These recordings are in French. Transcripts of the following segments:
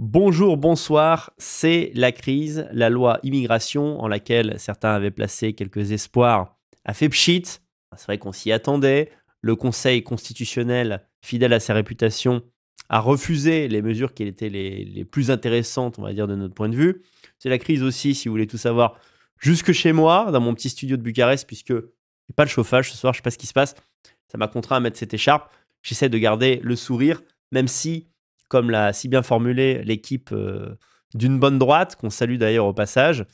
Bonjour, bonsoir, c'est la crise. La loi immigration, en laquelle certains avaient placé quelques espoirs, a fait pchit. C'est vrai qu'on s'y attendait. Le Conseil constitutionnel, fidèle à sa réputation, a refusé les mesures qui étaient les, plus intéressantes, on va dire, de notre point de vue. C'est la crise aussi, si vous voulez tout savoir, jusque chez moi, dans mon petit studio de Bucarest, puisque pas le chauffage ce soir, je sais pas ce qui se passe. Ça m'a contraint à mettre cette écharpe. J'essaie de garder le sourire, même si comme l'a si bien formulé l'équipe euh, d'une bonne droite, qu'on salue d'ailleurs au passage,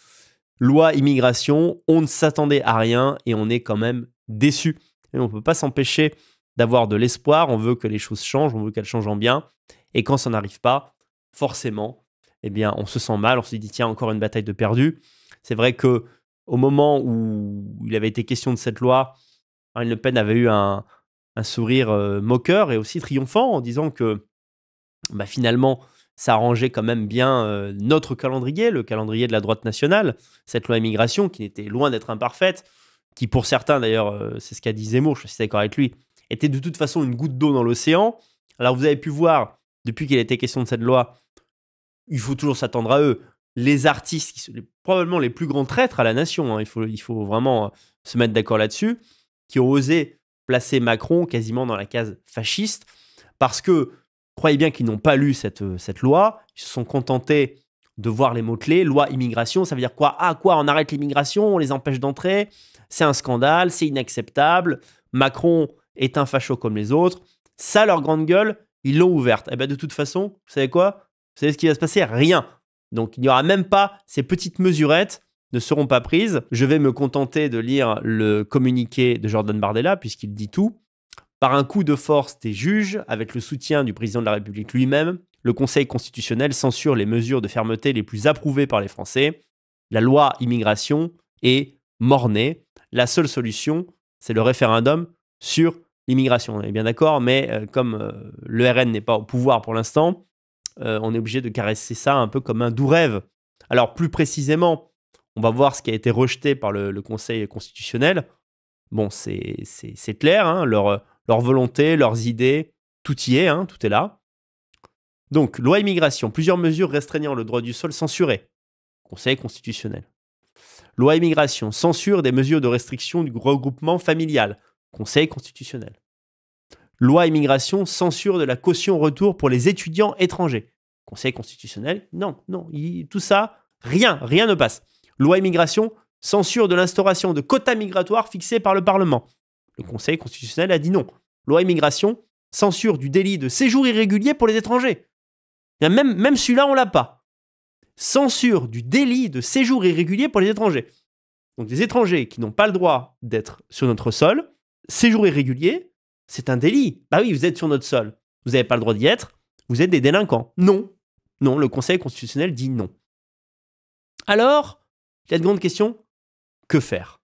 loi immigration, on ne s'attendait à rien et on est quand même déçu. Et on ne peut pas s'empêcher d'avoir de l'espoir, on veut que les choses changent, on veut qu'elles changent en bien. Et quand ça n'arrive pas, forcément, eh bien, on se sent mal, on se dit, tiens, encore une bataille de perdu. C'est vrai que au moment où il avait été question de cette loi, Marine Le Pen avait eu un, sourire euh, moqueur et aussi triomphant en disant que bah, finalement, ça arrangeait quand même bien euh, notre calendrier, le calendrier de la droite nationale, cette loi immigration qui était loin d'être imparfaite, qui pour certains d'ailleurs, euh, c'est ce qu'a dit Zemmour, je suis d'accord avec lui, était de toute façon une goutte d'eau dans l'océan. Alors vous avez pu voir, depuis qu'il a été question de cette loi, il faut toujours s'attendre à eux. Les artistes, qui sont probablement les plus grands traîtres à la nation, hein, il, faut, il faut vraiment euh, se mettre d'accord là-dessus, qui ont osé placer Macron quasiment dans la case fasciste, parce que Croyez bien qu'ils n'ont pas lu cette, euh, cette loi, ils se sont contentés de voir les mots-clés, loi immigration, ça veut dire quoi Ah quoi, on arrête l'immigration, on les empêche d'entrer, c'est un scandale, c'est inacceptable, Macron est un facho comme les autres, ça leur grande gueule, ils l'ont ouverte. Et eh bien de toute façon, vous savez quoi Vous savez ce qui va se passer Rien. Donc il n'y aura même pas ces petites mesurettes ne seront pas prises. Je vais me contenter de lire le communiqué de Jordan Bardella puisqu'il dit tout. Par un coup de force des juges, avec le soutien du président de la République lui-même, le Conseil constitutionnel censure les mesures de fermeté les plus approuvées par les Français. La loi immigration est mornée. La seule solution, c'est le référendum sur l'immigration. On est bien d'accord, mais euh, comme euh, le RN n'est pas au pouvoir pour l'instant, euh, on est obligé de caresser ça un peu comme un doux rêve. Alors plus précisément, on va voir ce qui a été rejeté par le, Conseil constitutionnel. Bon, c'est clair, hein, leur, leur volonté, leurs idées, tout y est, hein, tout est là. Donc, loi immigration, plusieurs mesures restreignant le droit du sol censurées. Conseil constitutionnel. Loi immigration, censure des mesures de restriction du regroupement familial. Conseil constitutionnel. Loi immigration, censure de la caution retour pour les étudiants étrangers. Conseil constitutionnel, non, non, tout ça, rien, rien ne passe. Loi immigration, censure de l'instauration de quotas migratoires fixés par le Parlement. Le Conseil constitutionnel a dit non. Loi immigration, censure du délit de séjour irrégulier pour les étrangers. Même, celui-là, on l'a pas. Censure du délit de séjour irrégulier pour les étrangers. Donc des étrangers qui n'ont pas le droit d'être sur notre sol, séjour irrégulier, c'est un délit. Bah oui, vous êtes sur notre sol. Vous n'avez pas le droit d'y être. Vous êtes des délinquants. Non. Non, le Conseil constitutionnel dit non. Alors, la grande question, que faire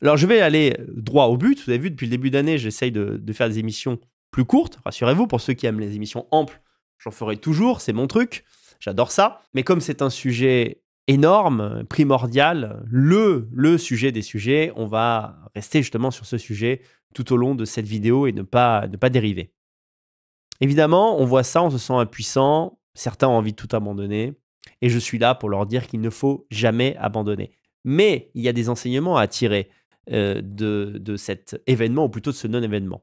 alors je vais aller droit au but. Vous avez vu, depuis le début d'année, j'essaye de, faire des émissions plus courtes. Rassurez-vous, pour ceux qui aiment les émissions amples, j'en ferai toujours, c'est mon truc. J'adore ça. Mais comme c'est un sujet énorme, primordial, le, le sujet des sujets, on va rester justement sur ce sujet tout au long de cette vidéo et ne pas, ne pas dériver. Évidemment, on voit ça, on se sent impuissant, certains ont envie de tout abandonner, et je suis là pour leur dire qu'il ne faut jamais abandonner. Mais il y a des enseignements à tirer euh, de, de cet événement, ou plutôt de ce non-événement.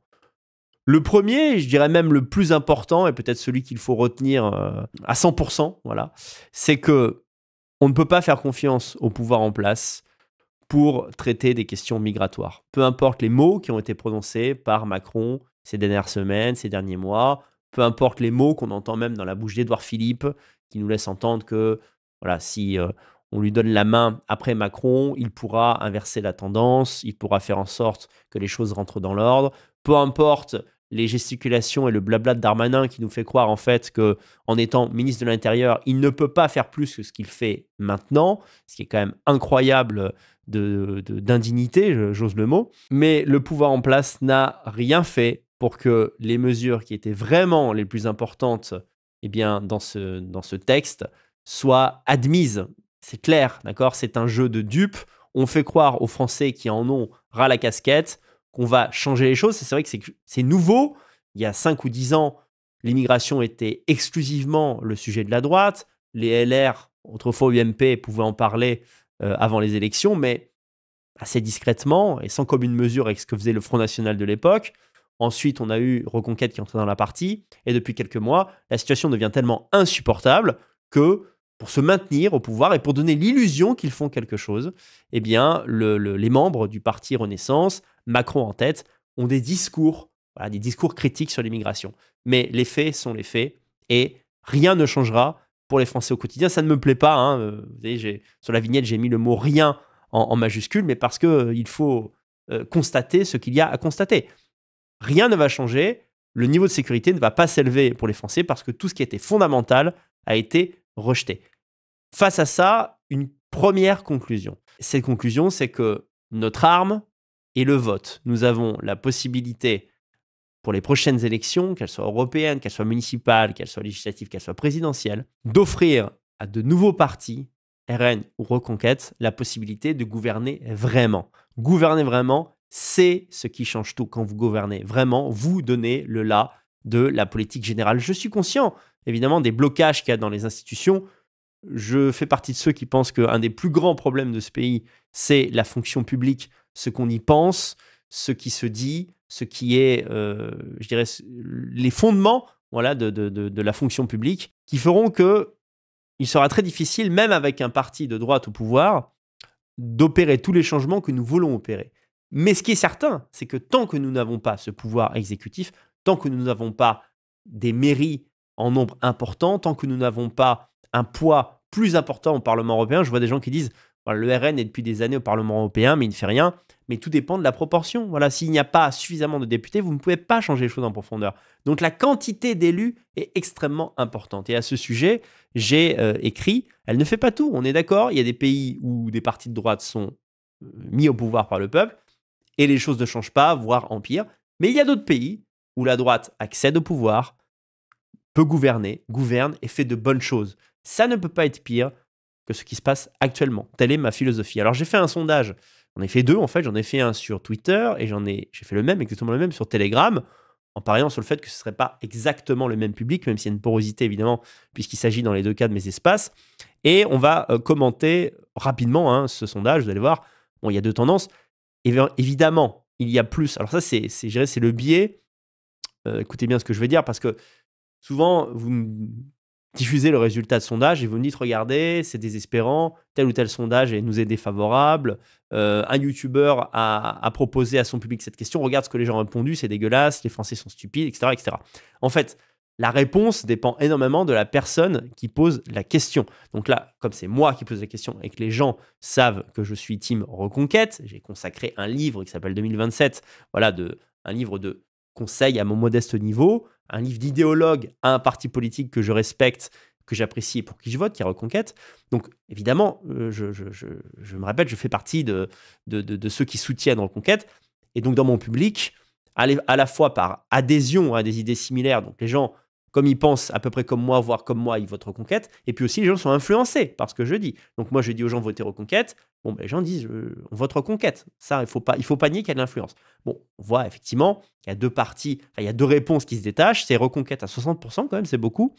Le premier, je dirais même le plus important, et peut-être celui qu'il faut retenir euh, à 100%, voilà, c'est que on ne peut pas faire confiance au pouvoir en place pour traiter des questions migratoires. Peu importe les mots qui ont été prononcés par Macron ces dernières semaines, ces derniers mois, peu importe les mots qu'on entend même dans la bouche d'Édouard Philippe, qui nous laisse entendre que voilà, si euh, on lui donne la main après Macron, il pourra inverser la tendance, il pourra faire en sorte que les choses rentrent dans l'ordre. Peu importe les gesticulations et le blabla de Darmanin qui nous fait croire en fait que en étant ministre de l'Intérieur, il ne peut pas faire plus que ce qu'il fait maintenant, ce qui est quand même incroyable d'indignité, de, j'ose le mot. Mais le pouvoir en place n'a rien fait pour que les mesures qui étaient vraiment les plus importantes eh bien, dans, ce, dans ce texte soient admises c'est clair, d'accord C'est un jeu de dupes. On fait croire aux Français qui en ont ras la casquette qu'on va changer les choses. C'est vrai que c'est nouveau. Il y a 5 ou 10 ans, l'immigration était exclusivement le sujet de la droite. Les LR, autrefois UMP, pouvaient en parler euh, avant les élections, mais assez discrètement et sans commune mesure avec ce que faisait le Front National de l'époque. Ensuite, on a eu Reconquête qui entrait dans la partie, et depuis quelques mois, la situation devient tellement insupportable que pour se maintenir au pouvoir et pour donner l'illusion qu'ils font quelque chose, eh bien, les membres du parti Renaissance, Macron en tête, ont des discours, des discours critiques sur l'immigration. Mais les faits sont les faits et rien ne changera pour les Français au quotidien. Ça ne me plaît pas. Hein, euh, vous voyez, sur la vignette, j'ai mis le mot rien en, majuscule, mais parce qu'il euh, il faut euh, constater ce qu'il y a à constater. Rien ne va changer. Le niveau de sécurité ne va pas s'élever pour les Français parce que tout ce qui était fondamental a été rejeté. Face à ça, une première conclusion. Cette conclusion, c'est que notre arme est le vote. Nous avons la possibilité pour les prochaines élections, qu'elles soient européennes, qu'elles soient municipales, qu'elles soient législatives, qu'elles soient présidentielles, d'offrir à de nouveaux partis, RN ou Reconquête, la possibilité de gouverner vraiment. Gouverner vraiment, c'est ce qui change tout quand vous gouvernez. Vraiment, vous donnez le là de la politique générale. Je suis conscient évidemment des blocages qu'il y a dans les institutions. Je fais partie de ceux qui pensent qu'un des plus grands problèmes de ce pays, c'est la fonction publique, ce qu'on y pense, ce qui se dit, ce qui est, euh, je dirais, les fondements voilà, de, de, la fonction publique, qui feront que il sera très difficile, même avec un parti de droite au pouvoir, d'opérer tous les changements que nous voulons opérer. Mais ce qui est certain, c'est que tant que nous n'avons pas ce pouvoir exécutif, tant que nous n'avons pas des mairies en nombre important, tant que nous n'avons pas un poids plus important au Parlement européen, je vois des gens qui disent le RN est depuis des années au Parlement européen, mais il ne fait rien. Mais tout dépend de la proportion. Voilà, s'il n'y a pas suffisamment de députés, vous ne pouvez pas changer les choses en profondeur. Donc la quantité d'élus est extrêmement importante. Et à ce sujet, j'ai euh, écrit, elle ne fait pas tout. On est d'accord, il y a des pays où des partis de droite sont euh, mis au pouvoir par le peuple, et les choses ne changent pas, voire empire Mais il y a d'autres pays où la droite accède au pouvoir, peut gouverner, gouverne et fait de bonnes choses. Ça ne peut pas être pire que ce qui se passe actuellement. Telle est ma philosophie. Alors j'ai fait un sondage, j'en ai fait deux en fait, j'en ai fait un sur Twitter et j'en ai, j'ai fait le même, exactement le même sur Telegram, en pariant sur le fait que ce ne serait pas exactement le même public, même s'il y a une porosité évidemment, puisqu'il s'agit dans les deux cas de mes espaces. Et on va euh, commenter rapidement hein, ce sondage, vous allez voir, bon, il y a deux tendances. Évidemment, il y a plus, alors ça c'est, c'est, c'est le biais, euh, écoutez bien ce que je vais dire, parce que souvent, vous diffusez le résultat de sondage et vous me dites regardez, c'est désespérant, tel ou tel sondage nous est défavorable. Euh, un youtubeur a, proposé à son public cette question regarde ce que les gens ont répondu, c'est dégueulasse, les Français sont stupides, etc., etc. En fait, la réponse dépend énormément de la personne qui pose la question. Donc là, comme c'est moi qui pose la question et que les gens savent que je suis team reconquête, j'ai consacré un livre qui s'appelle 2027, voilà, un livre de conseil à mon modeste niveau, un livre d'idéologue à un parti politique que je respecte, que j'apprécie et pour qui je vote, qui est Reconquête. Donc évidemment, euh, je, me répète, je fais partie de, de, ceux qui soutiennent Reconquête. Et donc dans mon public, à la fois par adhésion à des idées similaires, donc les gens comme ils pensent à peu près comme moi, voire comme moi, ils votent Reconquête. Et puis aussi, les gens sont influencés par ce que je dis. Donc moi, je dis aux gens, votez Reconquête. Bon, ben, les gens disent, euh, on vote Reconquête. Ça, il faut pas, il faut pas nier qu'il y a de l'influence. Bon, on voit effectivement, il y a deux parties, il y a deux réponses qui se détachent. C'est Reconquête à 60% quand même, c'est beaucoup.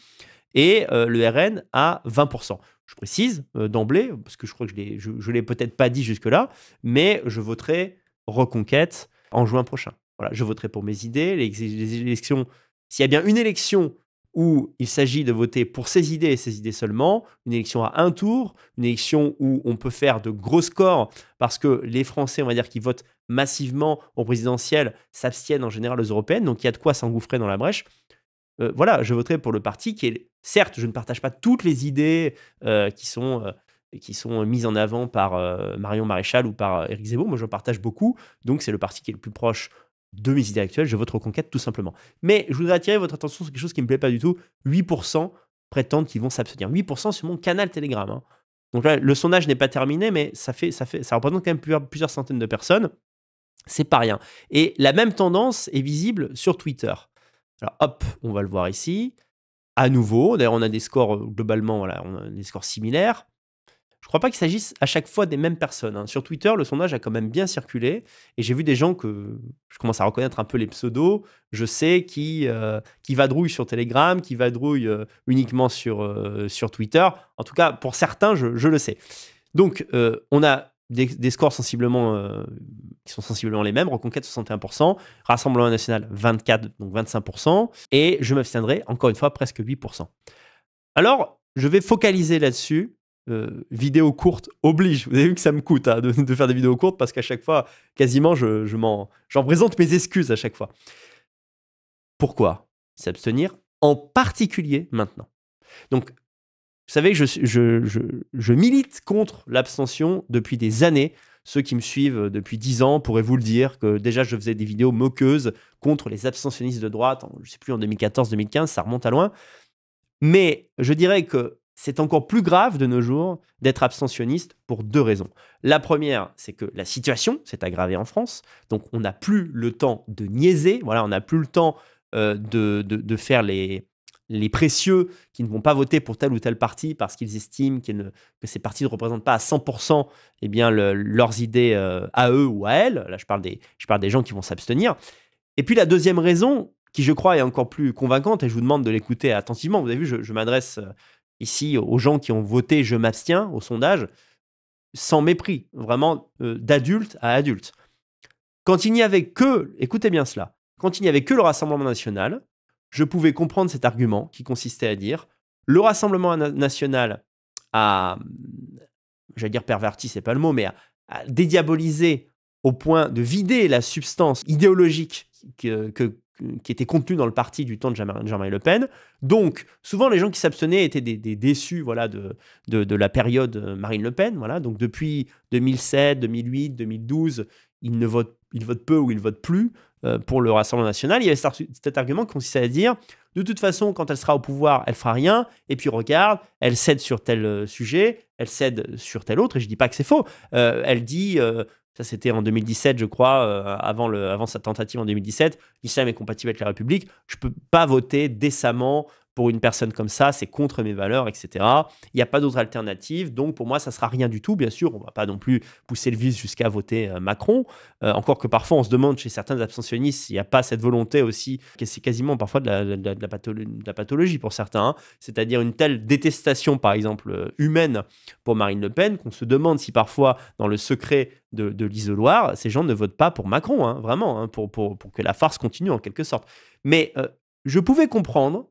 Et euh, le RN à 20%. Je précise euh, d'emblée, parce que je crois que je ne je, l'ai peut-être pas dit jusque-là, mais je voterai Reconquête en juin prochain. Voilà, je voterai pour mes idées. les élections, s'il y a bien une élection où il s'agit de voter pour ses idées et ses idées seulement, une élection à un tour, une élection où on peut faire de gros scores parce que les Français, on va dire, qui votent massivement au présidentiel s'abstiennent en général aux européennes, donc il y a de quoi s'engouffrer dans la brèche. Euh, voilà, je voterai pour le parti qui est, certes, je ne partage pas toutes les idées euh, qui sont... Euh, qui sont mises en avant par Marion Maréchal ou par Éric Zemmour. Moi, je partage beaucoup. Donc, c'est le parti qui est le plus proche de mes idées actuelles, je vote Reconquête tout simplement. Mais je voudrais attirer votre attention sur quelque chose qui ne me plaît pas du tout. 8% prétendent qu'ils vont s'abstenir. 8% sur mon canal Telegram. Hein. Donc là, le sondage n'est pas terminé, mais ça, fait, ça, fait, ça représente quand même plusieurs, centaines de personnes. C'est pas rien. Et la même tendance est visible sur Twitter. Alors hop, on va le voir ici. À nouveau, d'ailleurs, on a des scores euh, globalement, on a des scores similaires. Je ne crois pas qu'il s'agisse à chaque fois des mêmes personnes. Hein. Sur Twitter, le sondage a quand même bien circulé et j'ai vu des gens que je commence à reconnaître un peu les pseudos. Je sais qui, vadrouillent euh, qui vadrouille sur Telegram, qui vadrouille euh, uniquement sur, euh, sur Twitter. En tout cas, pour certains, je, le sais. Donc, on a des, scores sensiblement, qui sont sensiblement les mêmes. Reconquête 61%, Rassemblement national 24, donc 25%, et je m'abstiendrai encore une fois presque 8%. Alors, je vais focaliser là-dessus vidéo euh, vidéos courtes oblige. Vous avez vu que ça me coûte hein, de, faire des vidéos courtes parce qu'à chaque fois, quasiment, je, m'en, j'en présente mes excuses à chaque fois. Pourquoi s'abstenir En particulier maintenant. Donc, vous savez que je, je, je, milite contre l'abstention depuis des années. Ceux qui me suivent depuis 10 ans pourraient vous le dire que déjà je faisais des vidéos moqueuses contre les abstentionnistes de droite, je ne sais plus, en 2014-2015, ça remonte à loin. Mais je dirais que c'est encore plus grave de nos jours d'être abstentionniste pour deux raisons. La première, c'est que la situation s'est aggravée en France, donc on n'a plus le temps de niaiser, voilà, on n'a plus le temps euh, de, faire les, les précieux qui ne vont pas voter pour tel ou tel parti parce qu'ils estiment que ces partis ne représentent pas à 100% eh bien, leurs idées euh, à eux ou à elles. Là, je parle des, je parle des gens qui vont s'abstenir. Et puis la deuxième raison, qui je crois est encore plus convaincante, et je vous demande de l'écouter attentivement, vous avez vu, je, m'adresse... Euh, ici aux gens qui ont voté je m'abstiens au sondage, sans mépris, vraiment euh, d'adulte à adulte. Quand il n'y avait que, écoutez bien cela, quand il n'y avait que le Rassemblement national, je pouvais comprendre cet argument qui consistait à dire le Rassemblement national a, j'allais dire perverti, c'est pas le mot, mais a, dédiabolisé au point de vider la substance idéologique euh, que qui était contenu dans le parti du temps de Jean-Marie Le Pen. Donc, souvent, les gens qui s'abstenaient étaient des, déçus voilà, de, de, la période euh, Marine Le Pen. Voilà. Donc, depuis 2007, 2008, 2012, ils, ne votent, ils votent peu ou ils ne votent plus euh, pour le Rassemblement national. Il y avait cet argument qui consistait à dire, de toute façon, quand elle sera au pouvoir, elle fera rien. Et puis, regarde, elle cède sur tel euh, sujet, elle cède sur tel autre. Et je ne dis pas que c'est faux. elle dit, ça, c'était en 2017, je crois, euh, avant, le, avant sa tentative en 2017. L'islam est compatible avec la République. Je ne peux pas voter décemment pour une personne comme ça, c'est contre mes valeurs, etc. Il n'y a pas d'autre alternative. Donc, pour moi, ça sera rien du tout. Bien sûr, on ne va pas non plus pousser le vice jusqu'à voter euh, Macron. Euh, encore que parfois, on se demande chez certains abstentionnistes s'il n'y a pas cette volonté aussi, que c'est quasiment parfois de la, de, pathologie pour certains, hein. c'est-à-dire une telle détestation, par exemple, euh, humaine pour Marine Le Pen, qu'on se demande si parfois, dans le secret de, l'isoloir, ces gens ne votent pas pour Macron, hein, vraiment, hein, pour, pour, que la farce continue en quelque sorte. Mais je pouvais comprendre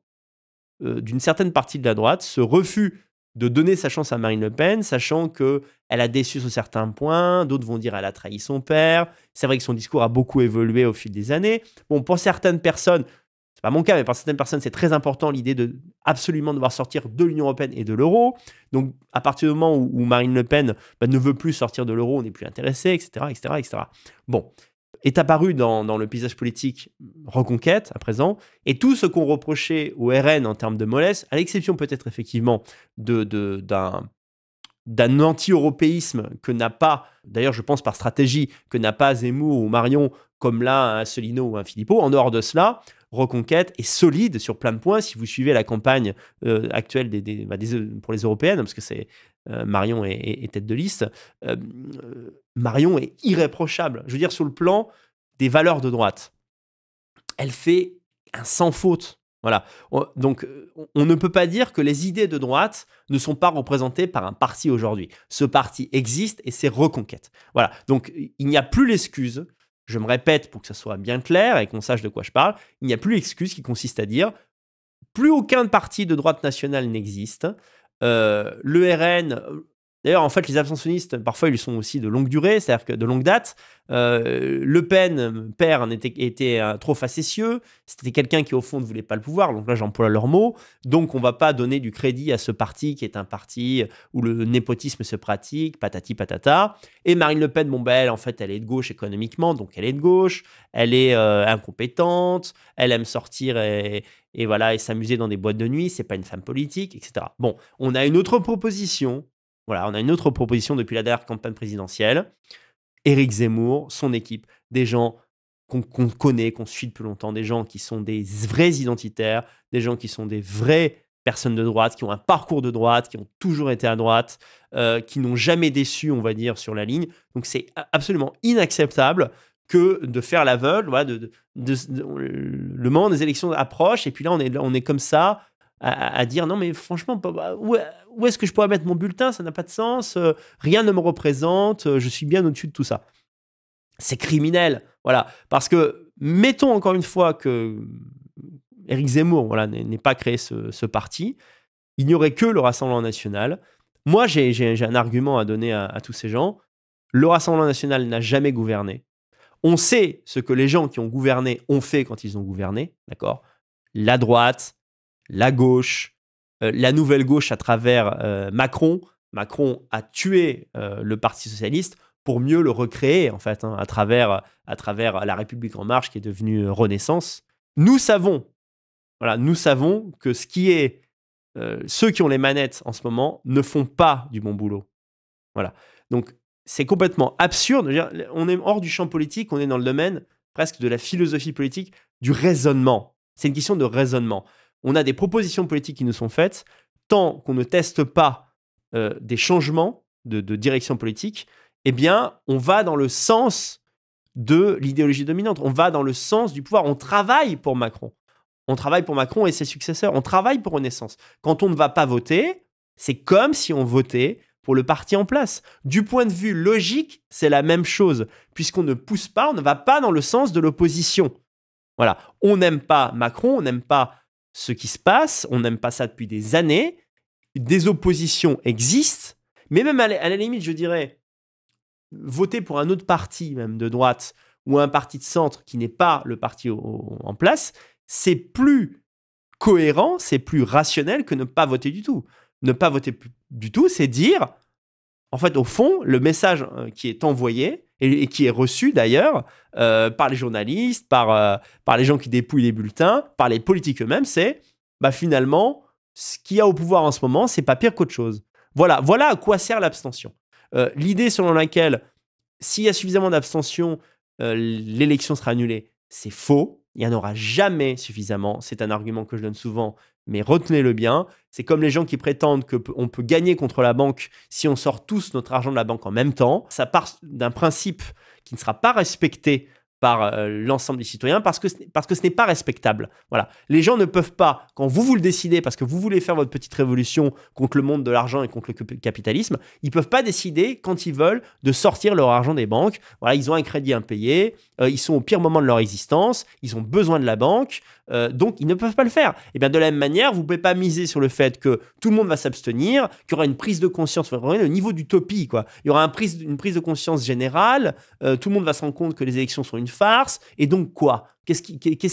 euh, d'une certaine partie de la droite, ce refus de donner sa chance à Marine Le Pen, sachant que elle a déçu sur certains points, d'autres vont dire elle a trahi son père. C'est vrai que son discours a beaucoup évolué au fil des années. Bon, pour certaines personnes, c'est pas mon cas, mais pour certaines personnes, c'est très important l'idée de absolument devoir sortir de l'Union européenne et de l'euro. Donc, à partir du moment où, Marine Le Pen bah, ne veut plus sortir de l'euro, on n'est plus intéressé, etc., etc., etc. Bon, est apparu dans, le paysage politique reconquête à présent, et tout ce qu'on reprochait au RN en termes de mollesse, à l'exception peut-être effectivement d'un de, d'un anti-européisme que n'a pas, d'ailleurs je pense par stratégie, que n'a pas Zemmour ou Marion, comme là un Asselineau ou un Philippot. En dehors de cela, Reconquête est solide sur plein de points. Si vous suivez la campagne euh, actuelle bah, des, pour les européennes, hein, parce que c'est euh, Marion est, tête de liste, euh, Marion est irréprochable. Je veux dire, sur le plan des valeurs de droite, elle fait un sans faute. Voilà. Donc, on ne peut pas dire que les idées de droite ne sont pas représentées par un parti aujourd'hui. Ce parti existe et c'est reconquête. Voilà. Donc, il n'y a plus l'excuse. Je me répète pour que ça soit bien clair et qu'on sache de quoi je parle. Il n'y a plus l'excuse qui consiste à dire plus aucun parti de droite nationale n'existe. Euh, le RN, D'ailleurs, en fait, les abstentionnistes, parfois, ils sont aussi de longue durée, c'est-à-dire que de longue date. Euh, le Pen, euh, père, était, était euh, trop facétieux. C'était quelqu'un qui, au fond, ne voulait pas le pouvoir. Donc là, j'emploie leurs mots. Donc, on ne va pas donner du crédit à ce parti qui est un parti où le népotisme se pratique, patati patata. Et Marine Le Pen, bon, ben, en fait, elle est de gauche économiquement, donc elle est de gauche. Elle est incompétente. Elle aime sortir et, voilà et s'amuser dans des boîtes de nuit. C'est pas une femme politique, etc. Bon, on a une autre proposition voilà, on a une autre proposition depuis la dernière campagne présidentielle. Éric Zemmour, son équipe, des gens qu'on connaît, qu'on suit depuis longtemps, des gens qui sont des vrais identitaires, des gens qui sont des vraies personnes de droite, qui ont un parcours de droite, qui ont toujours été à droite, euh, qui n'ont jamais déçu, on va dire, sur la ligne. Donc c'est absolument inacceptable que de faire l'aveugle. Voilà, le moment des élections approche, et puis là, on est, on est comme ça, à, dire non, mais franchement, bah, où, est-ce que je pourrais mettre mon bulletin Ça n'a pas de sens, euh, rien ne me représente, euh, je suis bien au-dessus de tout ça. C'est criminel, voilà. Parce que, mettons encore une fois que Eric Zemmour n'ait pas créé ce, parti, il n'y aurait que le Rassemblement national. Moi, j'ai un argument à donner à tous ces gens. Le Rassemblement national n'a jamais gouverné. On sait ce que les gens qui ont gouverné ont fait quand ils ont gouverné, d'accord La droite, la gauche, euh, la nouvelle gauche à travers euh, Macron. Macron a tué euh, le Parti socialiste pour mieux le recréer, en fait, hein, à, travers, La République en marche qui est devenue Renaissance. Nous savons, nous savons que ce qui est, ceux qui ont les manettes en ce moment ne font pas du bon boulot. Voilà. Donc, c'est complètement absurde. on est hors du champ politique, on est dans le domaine presque de la philosophie politique, du raisonnement. C'est une question de raisonnement on a des propositions politiques qui nous sont faites. Tant qu'on ne teste pas euh, des changements de, de, direction politique, eh bien, on va dans le sens de l'idéologie dominante. On va dans le sens du pouvoir. On travaille pour Macron. On travaille pour Macron et ses successeurs. On travaille pour Renaissance. Quand on ne va pas voter, c'est comme si on votait pour le parti en place. Du point de vue logique, c'est la même chose, puisqu'on ne pousse pas, on ne va pas dans le sens de l'opposition. Voilà, on n'aime pas Macron, on n'aime pas ce qui se passe, on n'aime pas ça depuis des années, des oppositions existent, mais même à la limite, je dirais, voter pour un autre parti, même de droite, ou un parti de centre qui n'est pas le parti en place, c'est plus cohérent, c'est plus rationnel que ne pas voter du tout. Ne pas voter du tout, c'est dire en fait, au fond, le message euh, qui est envoyé et, qui est reçu d'ailleurs euh, par les journalistes, par, euh, par les gens qui dépouillent les bulletins, par les politiques eux-mêmes, c'est bah, finalement, ce qu'il y a au pouvoir en ce moment, c'est pas pire qu'autre chose. Voilà, voilà à quoi sert l'abstention. L'idée selon laquelle s'il y a suffisamment d'abstention, l'élection sera annulée, c'est faux. Il n'y en aura jamais suffisamment. C'est un argument que je donne souvent, mais retenez-le bien. C'est comme les gens qui prétendent qu'on peut gagner contre la banque si on sort tous notre argent de la banque en même temps. Ça part d'un principe qui ne sera pas respecté par euh, l'ensemble des citoyens parce que, parce que ce n'est pas respectable. Voilà. Les gens ne peuvent pas, quand vous vous le décidez, parce que vous voulez faire votre petite révolution contre le monde de l'argent et contre le capitalisme, ils peuvent pas décider, quand ils veulent, de sortir leur argent des banques. Voilà, ils ont un crédit impayé, euh, ils sont au pire moment de leur existence, ils ont besoin de la banque, euh, donc ils ne peuvent pas le faire. Et eh bien de la même manière, vous ne pouvez pas miser sur le fait que tout le monde va s'abstenir, qu'il y aura une prise de conscience, au niveau du niveau d'utopie, quoi. Il y aura un prise, une prise de conscience générale, tout le monde va se rendre compte que les élections sont une farce. Et donc quoi Qu'est-ce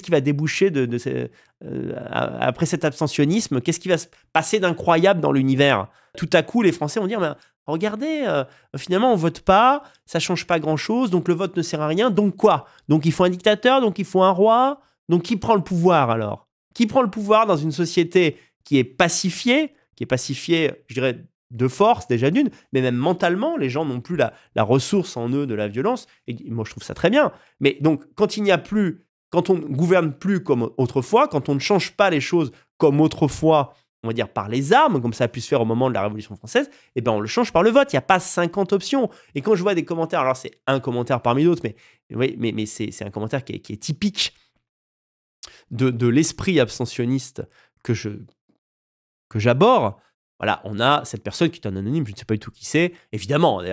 qui, va déboucher de, euh, après cet abstentionnisme Qu'est-ce qui va se passer d'incroyable dans l'univers Tout à coup, les Français vont dire, regardez, euh, finalement, on vote pas, ça change pas grand-chose, donc le vote ne sert à rien, donc quoi Donc il faut un dictateur, donc il faut un roi, donc qui prend le pouvoir alors Qui prend le pouvoir dans une société qui est pacifiée, qui est pacifiée, je dirais, de force déjà d'une, mais même mentalement, les gens n'ont plus la, la ressource en eux de la violence. Et moi, je trouve ça très bien. Mais donc, quand il n'y a plus, quand on ne gouverne plus comme autrefois, quand on ne change pas les choses comme autrefois, on va dire par les armes, comme ça a pu se faire au moment de la Révolution française, eh bien on le change par le vote. Il n'y a pas 50 options. Et quand je vois des commentaires, alors c'est un commentaire parmi d'autres, mais, oui, mais, mais c'est un commentaire qui est, typique de, de l'esprit abstentionniste que je que j'aborde, voilà, on a cette personne qui est un anonyme, je ne sais pas du tout qui c'est, évidemment, euh,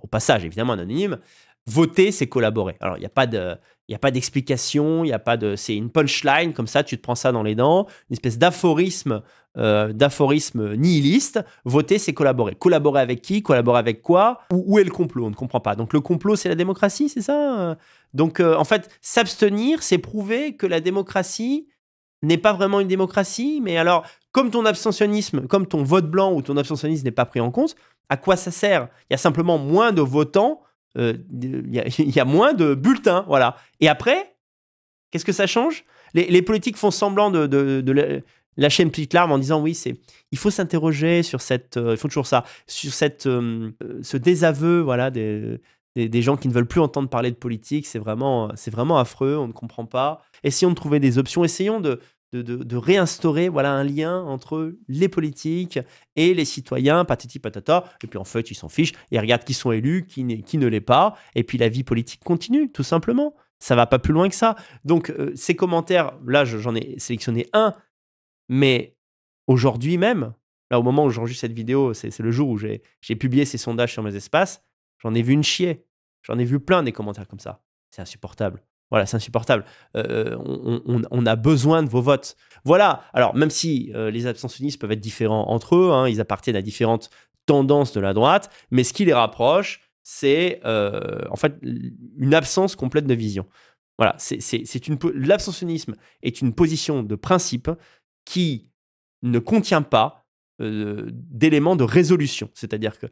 au passage, évidemment, anonyme. Voter, c'est collaborer. Alors, il n'y a pas de. Il n'y a pas d'explication, il y a pas de, c'est une punchline comme ça, tu te prends ça dans les dents, une espèce d'aphorisme, euh, d'aphorisme nihiliste. Voter, c'est collaborer. Collaborer avec qui Collaborer avec quoi où, est le complot On ne comprend pas. Donc le complot, c'est la démocratie, c'est ça Donc euh, en fait, s'abstenir, c'est prouver que la démocratie n'est pas vraiment une démocratie, mais alors, comme ton abstentionnisme, comme ton vote blanc ou ton abstentionnisme n'est pas pris en compte, à quoi ça sert Il y a simplement moins de votants, euh, il, y a, moins de bulletins, voilà. Et après, qu'est-ce que ça change les, politiques font semblant de, lâcher une petite larme en disant oui, c'est il faut s'interroger sur cette, euh, il faut toujours ça, sur cette, euh, ce désaveu, voilà, des, des, gens qui ne veulent plus entendre parler de politique. C'est vraiment, c'est vraiment affreux, on ne comprend pas. Essayons de trouver des options, essayons de, de, de, réinstaurer voilà un lien entre les politiques et les citoyens, patati patata. Et puis en fait, ils s'en fichent, ils regardent qui sont élus, qui, ne, qui ne l'est pas, et puis la vie politique continue, tout simplement. Ça va pas plus loin que ça. Donc euh, ces commentaires, là j'en ai sélectionné un, mais aujourd'hui même, là au moment où j'enregistre cette vidéo, c'est le jour où j'ai publié ces sondages sur mes espaces, j'en ai vu une chier. J'en ai vu plein des commentaires comme ça. C'est insupportable. Voilà, c'est insupportable. Euh, euh, on, a besoin de vos votes. Voilà. Alors, même si euh, les abstentionnistes peuvent être différents entre eux, hein, ils appartiennent à différentes tendances de la droite, mais ce qui les rapproche, c'est en fait une absence complète de vision. Voilà, c'est une l'abstentionnisme est une position de principe qui ne contient pas d'éléments de résolution. C'est-à-dire que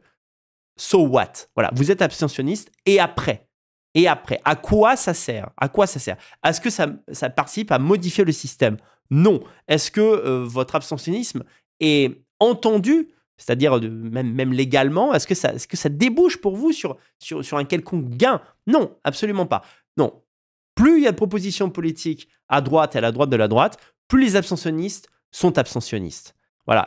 so what Voilà, vous êtes abstentionniste et après Et après À quoi ça sert À quoi ça sert Est-ce que ça, ça, participe à modifier le système Non. Est-ce que euh, votre abstentionnisme est entendu c'est-à-dire même, même légalement, est-ce que, ça, est -ce que ça débouche pour vous sur, sur, sur un quelconque gain Non, absolument pas. Non. Plus il y a de propositions politiques à droite et à la droite de la droite, plus les abstentionnistes sont abstentionnistes.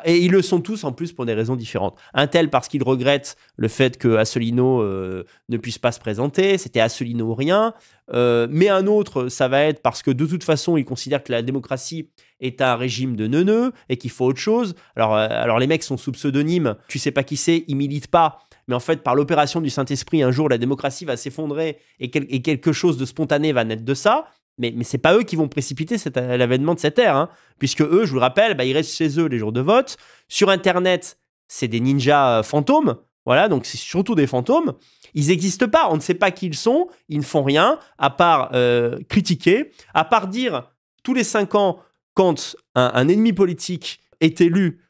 Et ils le sont tous en plus pour des raisons différentes. Un tel parce qu'il regrette le fait que Asselineau euh, ne puisse pas se présenter, c'était Asselineau ou rien. Euh, mais un autre, ça va être parce que de toute façon, il considère que la démocratie est un régime de neuneux et qu'il faut autre chose. Alors, euh, alors les mecs sont sous pseudonyme, tu sais pas qui c'est, ils militent pas. Mais en fait, par l'opération du Saint-Esprit, un jour, la démocratie va s'effondrer et quelque chose de spontané va naître de ça. Mais, ce n'est pas eux qui vont précipiter euh, l'avènement de cette ère, hein. puisque eux, je vous le rappelle, bah, ils restent chez eux les jours de vote. Sur Internet, c'est des ninjas euh, fantômes. Voilà, donc c'est surtout des fantômes. Ils n'existent pas, on ne sait pas qui ils sont, ils ne font rien, à part euh, critiquer, à part dire tous les cinq ans, quand un, ennemi politique est élu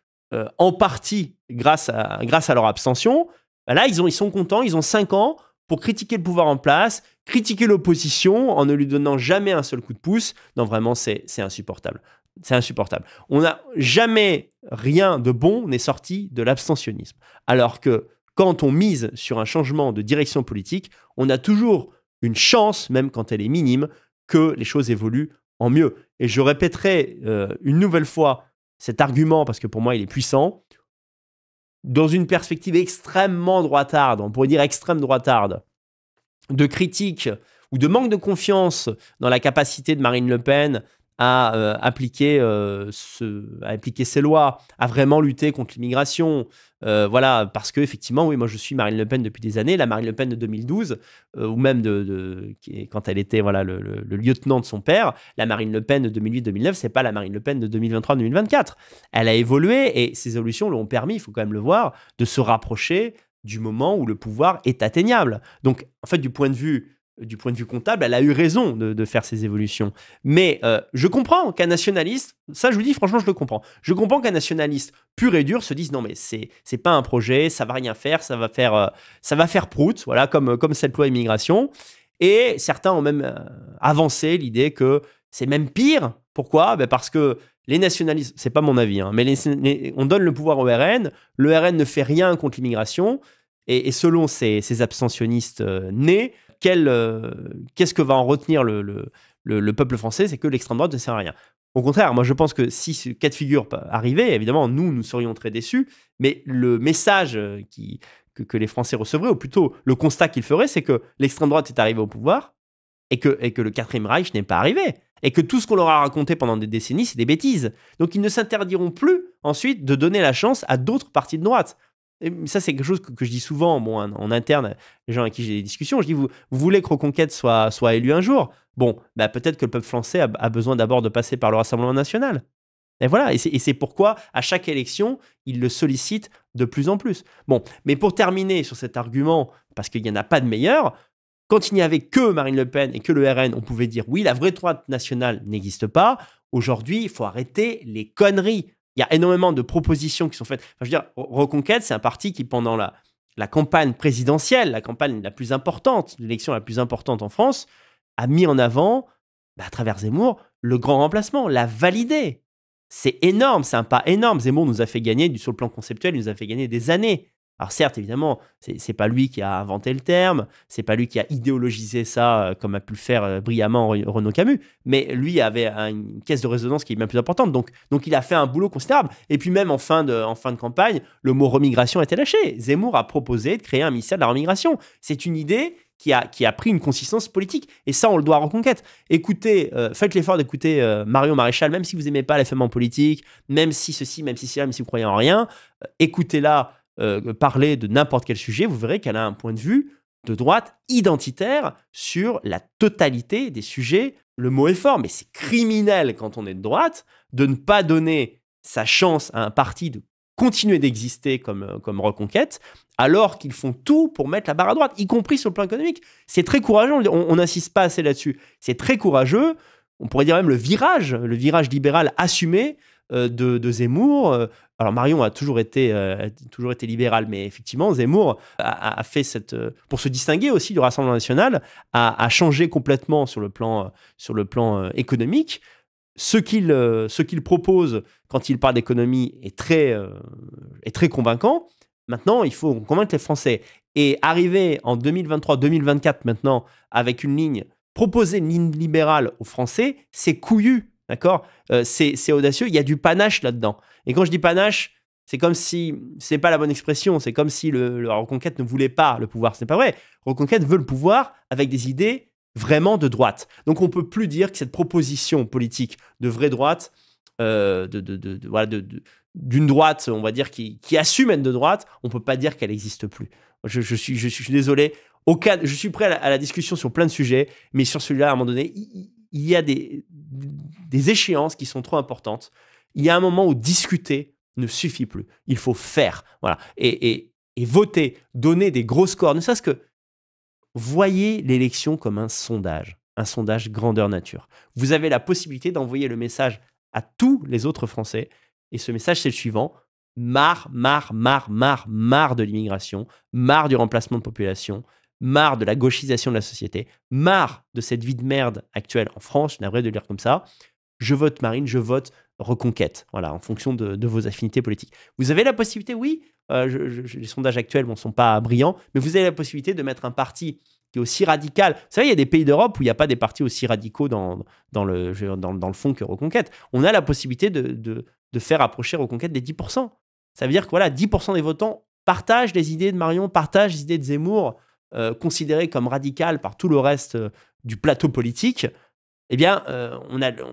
en partie grâce à, grâce à leur abstention, bah là, ils, ils sont contents, ils ont cinq ans pour critiquer le pouvoir en place, critiquer l'opposition en ne lui donnant jamais un seul coup de pouce, non, vraiment, c'est insupportable. C'est insupportable. On n'a jamais rien de bon n'est sorti de l'abstentionnisme. Alors que quand on mise sur un changement de direction politique, on a toujours une chance, même quand elle est minime, que les choses évoluent en mieux. Et je répéterai euh, une nouvelle fois cet argument parce que pour moi il est puissant. Dans une perspective extrêmement droitarde, on pourrait dire extrême droitarde, de critique ou de manque de confiance dans la capacité de Marine Le Pen à, euh, appliquer, euh, à appliquer ses lois, à vraiment lutter contre l'immigration. Euh, voilà, parce que effectivement, oui, moi je suis Marine Le Pen depuis des années. La Marine Le Pen de 2012, ou même de, quand elle était voilà le, lieutenant de son père, la Marine Le Pen de 2008-2009, c'est pas la Marine Le Pen de 2023-2024. Elle a évolué et ces évolutions l'ont permis, il faut quand même le voir, de se rapprocher du moment où le pouvoir est atteignable. Donc, en fait, du point de vue du point de vue comptable, elle a eu raison de, faire ces évolutions. Mais euh, je comprends qu'un nationaliste, ça je vous dis franchement, je le comprends. Je comprends qu'un nationaliste pur et dur se dise non mais c'est c'est pas un projet, ça va rien faire, ça va faire euh, ça va faire prout, voilà comme euh, comme cette loi immigration. Et certains ont même avancé l'idée que c'est même pire. Pourquoi ben, Parce que les nationalistes, c'est pas mon avis, hein, mais on donne le pouvoir au RN, le RN ne fait rien contre l'immigration, et, selon ces, abstentionnistes euh, nés, euh, qu'est-ce que va en retenir le, peuple français C'est que l'extrême droite ne sert à rien. Au contraire, moi je pense que si ce cas de figure arrivait, évidemment, nous, nous serions très déçus, mais le message euh, que, les Français recevraient, ou plutôt le constat qu'ils feraient, c'est que l'extrême droite est arrivée au pouvoir et que le quatrième Reich n'est pas arrivé et que tout ce qu'on leur a raconté pendant des décennies, c'est des bêtises. Donc ils ne s'interdiront plus ensuite de donner la chance à d'autres partis de droite. Et ça, c'est quelque chose que, je dis souvent bon, en, interne, les gens avec qui j'ai des discussions. Je dis, vous, voulez que Reconquête soit, soit élu un jour Bon, bah, peut-être que le peuple français a, besoin d'abord de passer par le Rassemblement national. Et voilà, et c'est pourquoi à chaque élection, ils le sollicitent de plus en plus. Bon, mais pour terminer sur cet argument, parce qu'il n'y en a pas de meilleur, quand il n'y avait que Marine Le Pen et que le RN, on pouvait dire oui, la vraie droite nationale n'existe pas. Aujourd'hui, il faut arrêter les conneries. Il y a énormément de propositions qui sont faites. dire, Reconquête, c'est un parti qui, pendant la, campagne présidentielle, la campagne la plus importante, l'élection la plus importante en France, a mis en avant, bah, à travers Zemmour, le grand remplacement, l'a validé. C'est énorme, c'est un pas énorme. Zemmour nous a fait gagner, sur le plan conceptuel, il nous a fait gagner des années. Alors certes, évidemment, c'est pas lui qui a inventé le terme, c'est pas lui qui a idéologisé ça euh, comme a pu le faire euh, brillamment Renaud Camus, mais lui avait une caisse de résonance qui est bien plus importante. Donc, donc il a fait un boulot considérable. Et puis même en fin de, en fin de campagne, le mot remigration a été lâché. Zemmour a proposé de créer un ministère de la remigration. C'est une idée qui a, qui a pris une consistance politique. Et ça, on le doit à Reconquête. Écoutez, euh, faites l'effort d'écouter Mario Marion Maréchal, même si vous n'aimez pas la en politique, même si ceci, même si cela, même si vous croyez en rien, écoutez-la euh, parler de n'importe quel sujet, vous verrez qu'elle a un point de vue de droite identitaire sur la totalité des sujets. Le mot est fort, mais c'est criminel quand on est de droite de ne pas donner sa chance à un parti de continuer d'exister comme, euh, comme reconquête, alors qu'ils font tout pour mettre la barre à droite, y compris sur le plan économique. C'est très courageux, on n'insiste pas assez là-dessus. C'est très courageux, on pourrait dire même le virage, le virage libéral assumé euh, de, Zemmour. Euh, alors Marion a toujours été, euh, toujours été libérale, mais effectivement, Zemmour a, fait cette... pour se distinguer aussi du Rassemblement national, a, changé complètement sur le plan, sur le plan économique. Ce qu'il qu'il propose quand il parle d'économie est, très est très convaincant. Maintenant, il faut convaincre les Français. Et arriver en 2023-2024 maintenant avec une ligne, proposer une ligne libérale aux Français, c'est couillu D'accord euh, C'est audacieux, il y a du panache là-dedans. Et quand je dis panache, c'est comme si, c'est pas la bonne expression, c'est comme si le, Reconquête ne voulait pas le pouvoir. Ce n'est pas vrai. Reconquête veut le pouvoir avec des idées vraiment de droite. Donc on peut plus dire que cette proposition politique de vraie droite, euh, de, de, d'une droite, on va dire, qui, assume être de droite, on peut pas dire qu'elle n'existe plus. Je, suis, je, suis, désolé. je suis prêt à la, à la, discussion sur plein de sujets, mais sur celui-là, à un moment donné, il y a des, échéances qui sont trop importantes. Il y a un moment où discuter ne suffit plus. Il faut faire. Voilà. Et, et voter, donner des gros scores, ne serait-ce que voyez l'élection comme un sondage, un sondage grandeur nature. Vous avez la possibilité d'envoyer le message à tous les autres Français. Et ce message, c'est le suivant. Marre, marre, marre, marre, marre de l'immigration, marre du remplacement de population, marre de la gauchisation de la société, marre de cette vie de merde actuelle en France, je vrai de lire comme ça, je vote Marine, je vote Reconquête, voilà, en fonction de, vos affinités politiques. Vous avez la possibilité, oui, euh, les sondages actuels ne sont pas brillants, mais vous avez la possibilité de mettre un parti qui est aussi radical. Vous savez, il y a des pays d'Europe où il n'y a pas des partis aussi radicaux dans, dans, le, dans, dans, le fond que Reconquête. On a la possibilité de, faire approcher Reconquête des 10%. Ça veut dire que voilà, 10% des votants partagent les idées de Marion, partagent les idées de Zemmour, euh, considéré comme radical par tout le reste euh, du plateau politique, eh bien, euh,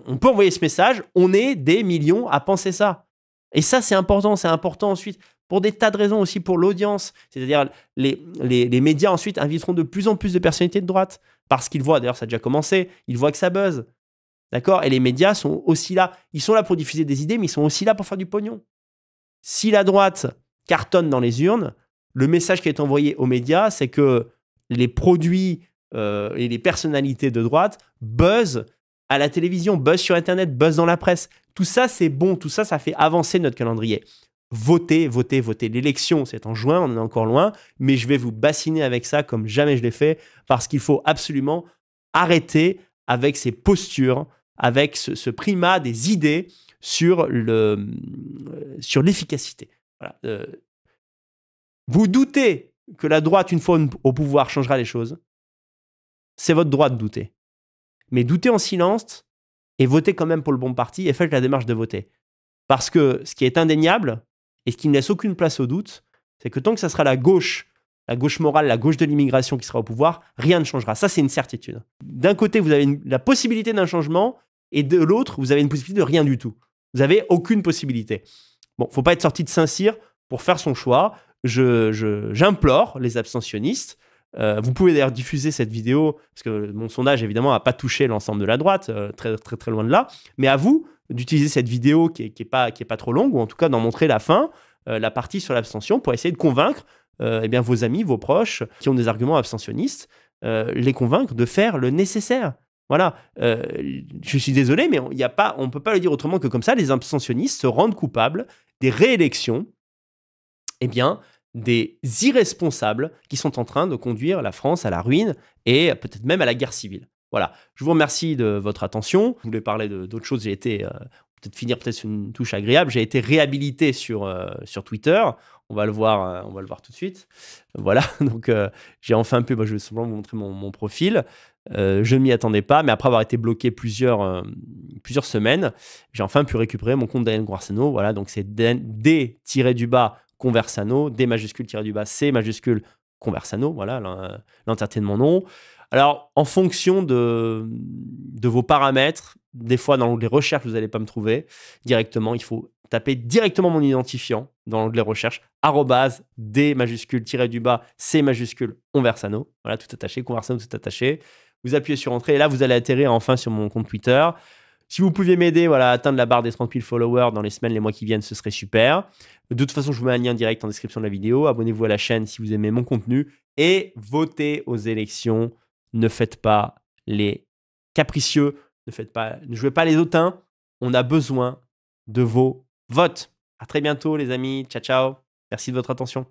on, peut envoyer ce message, on est des millions à penser ça. Et ça, c'est important, c'est important ensuite pour des tas de raisons aussi pour l'audience. C'est-à-dire, les, les, médias ensuite inviteront de plus en plus de personnalités de droite parce qu'ils voient, d'ailleurs, ça a déjà commencé, ils voient que ça buzz. D'accord Et les médias sont aussi là. Ils sont là pour diffuser des idées, mais ils sont aussi là pour faire du pognon. Si la droite cartonne dans les urnes, le message qui est envoyé aux médias, c'est que les produits euh, et les personnalités de droite buzzent à la télévision, buzzent sur Internet, buzzent dans la presse. Tout ça, c'est bon, tout ça, ça fait avancer notre calendrier. Votez, votez, votez. L'élection, c'est en juin, on est encore loin, mais je vais vous bassiner avec ça comme jamais je l'ai fait, parce qu'il faut absolument arrêter avec ces postures, avec ce, primat des idées sur l'efficacité. Le, euh, sur l'efficacité. Voilà. Euh, vous doutez que la droite, une fois au pouvoir, changera les choses, c'est votre droit de douter. Mais doutez en silence et votez quand même pour le bon parti et faites la démarche de voter. Parce que ce qui est indéniable et ce qui ne laisse aucune place au doute, c'est que tant que ça sera la gauche, la gauche morale, la gauche de l'immigration qui sera au pouvoir, rien ne changera. Ça, c'est une certitude. D'un côté, vous avez la possibilité d'un changement et de l'autre, vous avez une possibilité de rien du tout. Vous n'avez aucune possibilité. Bon, faut pas être sorti de Saint-Cyr pour faire son choix j'implore je, j'implore les abstentionnistes. Euh, vous pouvez d'ailleurs diffuser cette vidéo, parce que mon sondage, évidemment, n'a pas touché l'ensemble de la droite, euh, très, très, très loin de là. Mais à vous d'utiliser cette vidéo qui n'est est pas, qui est pas trop longue, ou en tout cas d'en montrer la fin, euh, la partie sur l'abstention, pour essayer de convaincre eh bien, vos amis, vos proches, qui ont des arguments abstentionnistes, les convaincre de faire le nécessaire. Voilà, je suis désolé, mais on ne peut pas le dire autrement que comme ça, les abstentionnistes se rendent coupables des réélections eh bien, des irresponsables qui sont en train de conduire la France à la ruine et peut-être même à la guerre civile. Voilà, je vous remercie de votre attention. Je voulais parler d'autres choses, j'ai été, euh, peut-être finir peut-être une touche agréable, j'ai été réhabilité sur, euh, sur Twitter. On va le voir, euh, on va le voir tout de suite. Voilà, donc j'ai enfin pu, je vais simplement vous montrer mon, profil. je ne m'y attendais pas, mais après avoir été bloqué plusieurs, plusieurs semaines, j'ai enfin pu récupérer mon compte Daniel Guarceno. Voilà, donc c'est d-du-bas Conversano, D majuscule tiré du bas, C majuscule Conversano, voilà l'entertainment de mon nom. Alors, en fonction de, de vos paramètres, des fois dans l'onglet recherche, vous n'allez pas me trouver directement. Il faut taper directement mon identifiant dans l'onglet recherche, arrobase, D majuscule, tiré du bas, C majuscule, Conversano. Voilà, tout attaché, Conversano, tout attaché. Vous appuyez sur Entrée et là, vous allez atterrir enfin sur mon compte Twitter. Si vous pouviez m'aider voilà, à atteindre la barre des 30 000 followers dans les semaines, les mois qui viennent, ce serait super. De toute façon, je vous mets un lien direct en description de la vidéo. Abonnez-vous à la chaîne si vous aimez mon contenu et votez aux élections. Ne faites pas les capricieux, ne, faites pas, ne jouez pas les hautains. On a besoin de vos votes. À très bientôt, les amis. Ciao, ciao. Merci de votre attention.